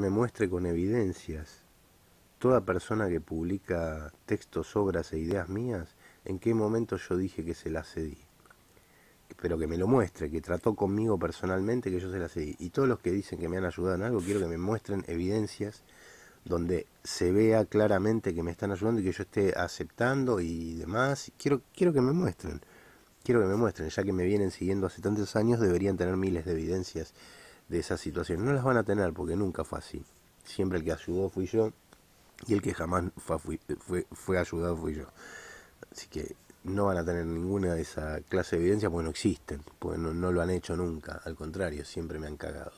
me muestre con evidencias toda persona que publica textos, obras e ideas mías, en qué momento yo dije que se las cedí. Pero que me lo muestre, que trató conmigo personalmente, que yo se las cedí. Y todos los que dicen que me han ayudado en algo, quiero que me muestren evidencias donde se vea claramente que me están ayudando y que yo esté aceptando y demás. Quiero, quiero que me muestren. Quiero que me muestren, ya que me vienen siguiendo hace tantos años, deberían tener miles de evidencias de esa situación. No las van a tener porque nunca fue así. Siempre el que ayudó fui yo y el que jamás fue, ayudado fui yo. Así que no van a tener ninguna de esa clase de evidencia porque no existen, porque no, lo han hecho nunca, al contrario, siempre me han cagado.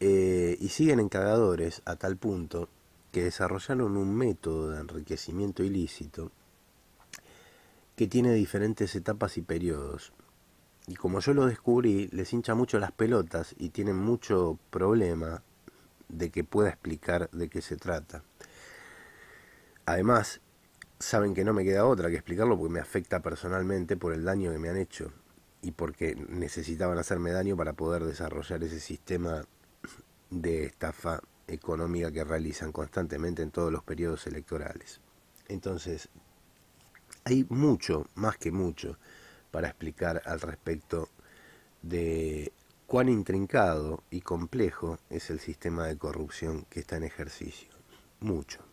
Eh, y siguen en a tal punto que desarrollaron un método de enriquecimiento ilícito que tiene diferentes etapas y periodos. Y como yo lo descubrí, les hincha mucho las pelotas y tienen mucho problema de que pueda explicar de qué se trata. Además, saben que no me queda otra que explicarlo porque me afecta personalmente por el daño que me han hecho y porque necesitaban hacerme daño para poder desarrollar ese sistema de estafa económica que realizan constantemente en todos los periodos electorales. Entonces, hay mucho, más que mucho, para explicar al respecto de cuán intrincado y complejo es el sistema de corrupción que está en ejercicio. Mucho.